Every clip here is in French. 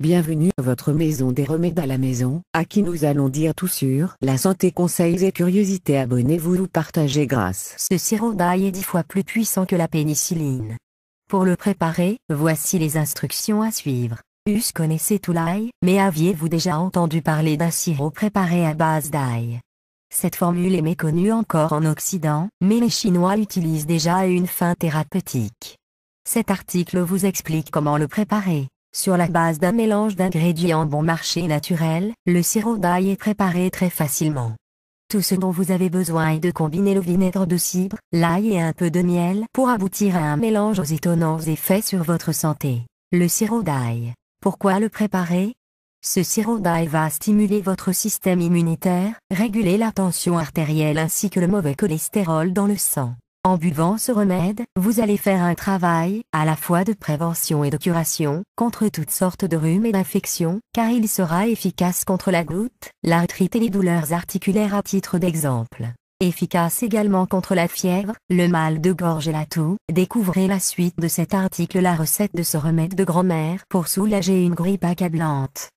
Bienvenue à votre maison des remèdes à la maison, à qui nous allons dire tout sur la santé conseils et curiosités abonnez-vous ou partagez grâce. Ce sirop d'ail est dix fois plus puissant que la pénicilline. Pour le préparer, voici les instructions à suivre. Us connaissez tout l'ail, mais aviez-vous déjà entendu parler d'un sirop préparé à base d'ail Cette formule est méconnue encore en Occident, mais les Chinois l'utilisent déjà à une fin thérapeutique. Cet article vous explique comment le préparer. Sur la base d'un mélange d'ingrédients bon marché naturel, le sirop d'ail est préparé très facilement. Tout ce dont vous avez besoin est de combiner le vinaigre de cidre, l'ail et un peu de miel pour aboutir à un mélange aux étonnants effets sur votre santé. Le sirop d'ail. Pourquoi le préparer Ce sirop d'ail va stimuler votre système immunitaire, réguler la tension artérielle ainsi que le mauvais cholestérol dans le sang. En buvant ce remède, vous allez faire un travail, à la fois de prévention et de curation, contre toutes sortes de rhumes et d'infections, car il sera efficace contre la goutte, l'arthrite et les douleurs articulaires à titre d'exemple. Efficace également contre la fièvre, le mal de gorge et la toux. Découvrez la suite de cet article la recette de ce remède de grand-mère pour soulager une grippe accablante.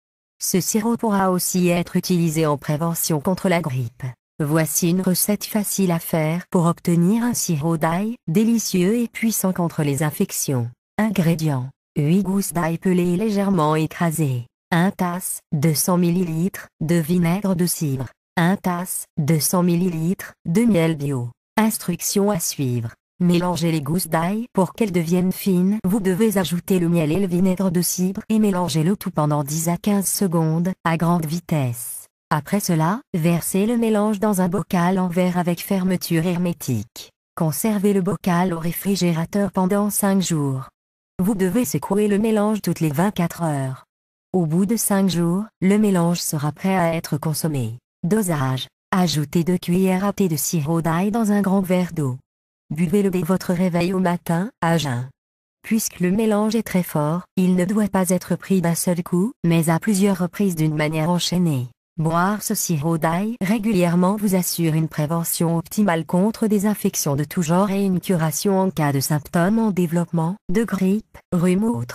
Ce sirop pourra aussi être utilisé en prévention contre la grippe. Voici une recette facile à faire pour obtenir un sirop d'ail, délicieux et puissant contre les infections. Ingrédients 8 gousses d'ail pelées et légèrement écrasées. 1 tasse 200 ml de vinaigre de cidre. 1 tasse 200 ml de miel bio. Instructions à suivre. Mélangez les gousses d'ail pour qu'elles deviennent fines. Vous devez ajouter le miel et le vinaigre de cidre et mélangez le tout pendant 10 à 15 secondes à grande vitesse. Après cela, versez le mélange dans un bocal en verre avec fermeture hermétique. Conservez le bocal au réfrigérateur pendant 5 jours. Vous devez secouer le mélange toutes les 24 heures. Au bout de 5 jours, le mélange sera prêt à être consommé. Dosage. Ajoutez 2 cuillères à thé de sirop d'ail dans un grand verre d'eau. Buvez-le dès votre réveil au matin, à jeun. Puisque le mélange est très fort, il ne doit pas être pris d'un seul coup, mais à plusieurs reprises d'une manière enchaînée. Boire ce sirop d'ail régulièrement vous assure une prévention optimale contre des infections de tout genre et une curation en cas de symptômes en développement, de grippe, rhume ou autre.